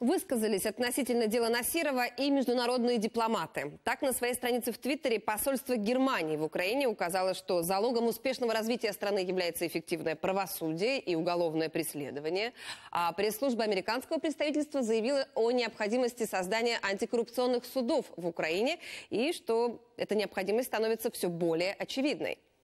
Высказались относительно дела Насирова и международные дипломаты. Так, на своей странице в Твиттере посольство Германии в Украине указало, что залогом успешного развития страны является эффективное правосудие и уголовное преследование. А пресс-служба американского представительства заявила о необходимости создания антикоррупционных судов в Украине и что эта необходимость становится все более очевидной.